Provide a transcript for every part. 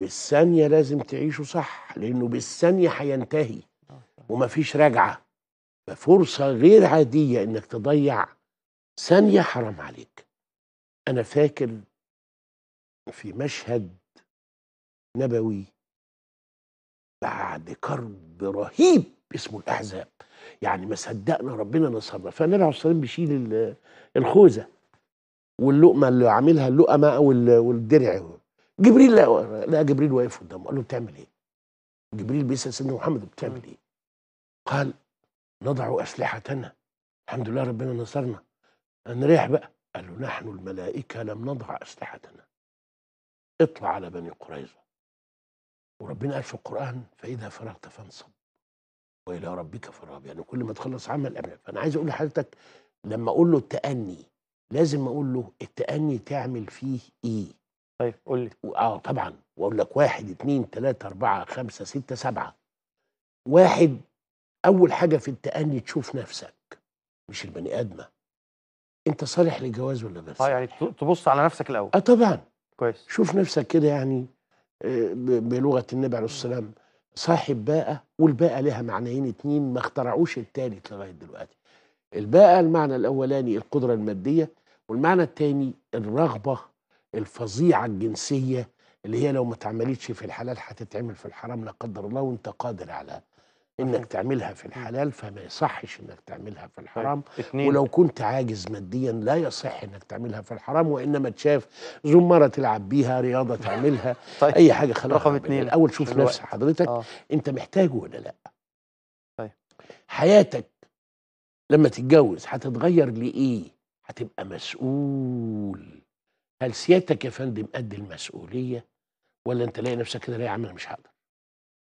بالثانيه لازم تعيشه صح لانه بالثانيه هينتهي آه، ومفيش راجعه ففرصه غير عاديه انك تضيع ثانيه حرام عليك انا فاكر في مشهد نبوي بعد كرب رهيب اسمه الاحزاب يعني ما صدقنا ربنا نصرنا فالنبي عليه الصلاه بيشيل الخوذه واللقمه اللي عاملها اللقمه والدرع جبريل لقى لقى جبريل واقف قدامه قال له بتعمل ايه؟ جبريل بيسال سيدنا محمد بتعمل ايه؟ قال نضع اسلحتنا الحمد لله ربنا نصرنا نريح بقى قال له نحن الملائكه لم نضع اسلحتنا اطلع على بني قريظه وربنا قال في القران فاذا فرغت فانصب والى ربك فرغب يعني كل ما تخلص عمل قبل فانا عايز اقول لحضرتك لما اقول له التاني لازم اقول له التاني تعمل فيه ايه طيب قول لي اه طبعا واقول لك واحد اثنين ثلاثة أربعة خمسة ستة سبعة واحد أول حاجة في التأني تشوف نفسك مش البني آدمة أنت صالح للجواز ولا بس؟ اه يعني تبص على نفسك الأول اه طبعا كويس شوف نفسك كده يعني آه، بلغة النبي عليه الصلاة والسلام صاحب باءة والباءة لها معنيين اتنين ما اخترعوش التالت لغاية دلوقتي الباءة المعنى الأولاني القدرة المادية والمعنى الثاني الرغبة الفظيعه الجنسيه اللي هي لو ما اتعملتش في الحلال هتتعمل في الحرام لا قدر الله وانت قادر على انك تعملها في الحلال فما يصحش انك تعملها في طيب، الحرام ولو كنت عاجز ماديا لا يصح انك تعملها في الحرام وانما تشاف زمره تلعب بيها رياضه تعملها طيب. اي حاجه خلاص رقم اثنين الاول شوف نفس حضرتك آه. انت محتاجه ولا لا طيب حياتك لما تتجوز هتتغير لايه هتبقى مسؤول هل سيادتك يا فندم قد المسؤوليه ولا انت لاقي نفسك كده لا يا عم انا مش هقدر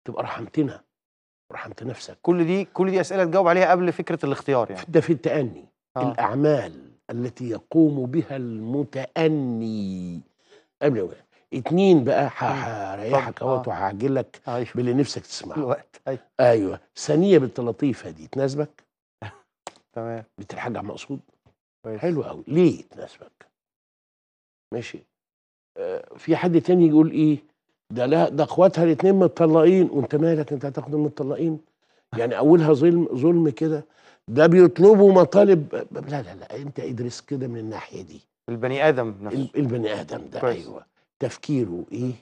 تبقى رحمتنا ورحمت نفسك كل دي كل دي اسئله تجاوب عليها قبل فكره الاختيار يعني ده في التاني آه. الاعمال التي يقوم بها المتاني قبل اتنين بقى هريحك آه. اهو وهعجل لك أيوه. باللي نفسك تسمعه الوقت ايوه ايوه ثانيه بنت لطيفه دي تناسبك تمام بنت الحاج مقصود حلو قوي ليه تناسبك ماشي آه، في حد تاني يقول ايه ده لا ده اخواتها الاثنين متطلقين وانت مالك انت هتاخد المتطلقين يعني اولها ظلم ظلم كده ده بيطلبوا مطالب لا لا لا انت ادرس كده من الناحيه دي البني ادم نفسه البني ادم ده كويس. ايوه تفكيره ايه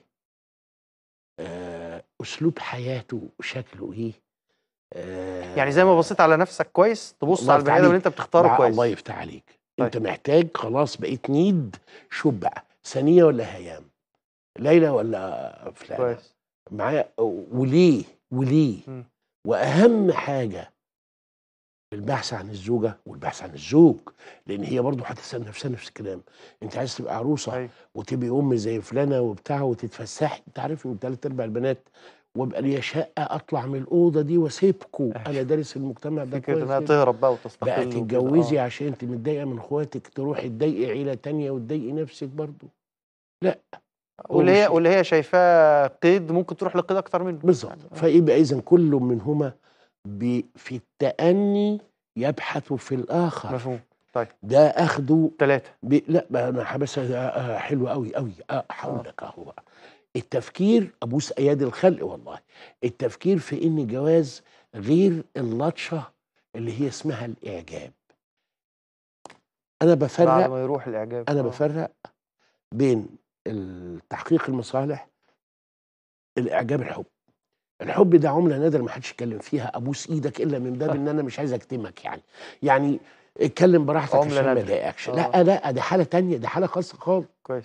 آه اسلوب حياته شكله ايه آه، يعني زي ما بصيت على نفسك كويس تبص على البني ادم اللي انت بتختاره كويس الله يفتح عليك طيب. انت محتاج خلاص بقيت نيد شوف بقى ثانيه ولا هيام ليلى ولا فلان كويس معايا وليه وليه م. واهم حاجه البحث عن الزوجه والبحث عن الزوج لان هي برضه هتسال نفسها نفس الكلام انت عايز تبقى عروسه أي. أيوه. وتبقي ام زي فلانه وبتاع وتتفسحي انت عارف ثلاث أربع البنات وابقى لي شقه اطلع من الاوضه دي واسيبكم انا دارس المجتمع ده فكره انها تهرب بقى وتصبح بقى تتجوزي آه. عشان انت متضايقه من اخواتك تروحي تضايقي عيله تانية وتضايقي نفسك برضه لا واللي هي واللي هي شايفاه قيد ممكن تروح لقيد اكتر منه بالظبط يعني. آه. فيبقى اذا كل منهما في التأني يبحث في الآخر مفهوم طيب ده أخده ثلاثة لا ما أنا بس آه، آه، حلو قوي قوي هقول لك أهو بقى التفكير ابوس ايادي الخلق والله التفكير في ان جواز غير اللطشه اللي هي اسمها الاعجاب انا بفرق بعد ما يروح الاعجاب انا آه. بفرق بين تحقيق المصالح الاعجاب الحب الحب ده عمله نادر ما حدش يتكلم فيها ابوس ايدك الا من باب ان انا مش عايز اكتمك يعني يعني اتكلم براحتك عشان ما اضايقكش لا آه. لا دي حاله تانية دي حاله خاصه خالص كويس